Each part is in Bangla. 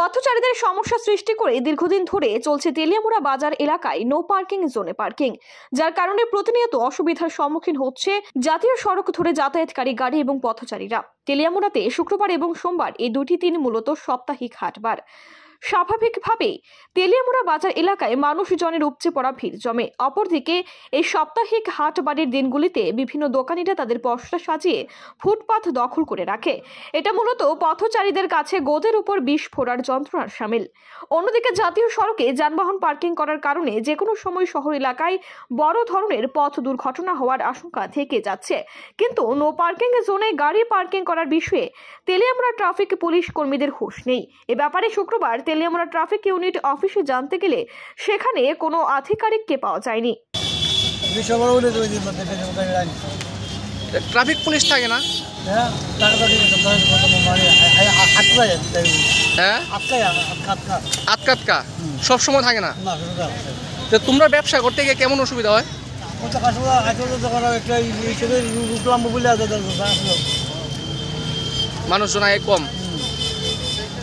পথচারীদের সমস্যা সৃষ্টি করে দীর্ঘদিন ধরে চলছে তেলিয়ামুড়া বাজার এলাকায় নো পার্কিং জোনে পার্কিং যার কারণে প্রতিনিয়ত অসুবিধার সম্মুখীন হচ্ছে জাতীয় সড়ক ধরে যাতায়াতকারী গাড়ি এবং পথচারীরা তেলিয়ামুড়াতে শুক্রবার এবং সোমবার এই দুটি দিন মূলত সাপ্তাহিক হাটবার স্বাভাবিকভাবেই তেলিয়ামুড়া বাজার এলাকায় মানুষজনের উপচে পড়া ভিড় জমে অপরদিকে এই সাপ্তাহিক হাট বাড়ির দিনগুলিতে বিভিন্ন দোকানিরা তাদের পশরা সাজিয়ে ফুটপাথ দখল করে রাখে এটা মূলত পথচারীদের কাছে গোদের উপর বিষ ফোড়ার যন্ত্রণার সামিল অন্যদিকে জাতীয় সড়কে যানবাহন পার্কিং করার কারণে যে কোনো সময় শহর এলাকায় বড় ধরনের পথ দুর্ঘটনা হওয়ার আশঙ্কা থেকে যাচ্ছে কিন্তু নো পার্কিং জোনে গাড়ি পার্কিং করার বিষয়ে তেলিয়ামুড়া ট্রাফিক পুলিশ কর্মীদের হুঁশ নেই এ ব্যাপারে শুক্রবার তেলিয়ামুড়া ট্রাফিক ইউনিট অফিসে জানতে গেলে সেখানে কোনো আধিকারিককে পাওয়া যায়নি ট্রাফিক পুলিশ থাকে না আটকাতকা সব সময় থাকে না তো তোমরা ব্যবসা করতে গিয়ে কেমন অসুবিধা হয় মানুষজন আয় কম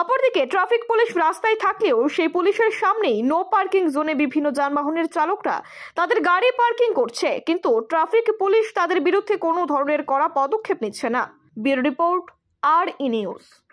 অপরদিকে ট্রাফিক পুলিশ রাস্তায় থাকলেও সেই পুলিশের সামনেই নো পার্কিং জোনে বিভিন্ন যানবাহনের চালকরা তাদের গাড়ি পার্কিং করছে কিন্তু ট্রাফিক পুলিশ তাদের বিরুদ্ধে কোনো ধরনের করা পদক্ষেপ নিচ্ছে না ব্যুরো রিপোর্ট আর ই নিউজ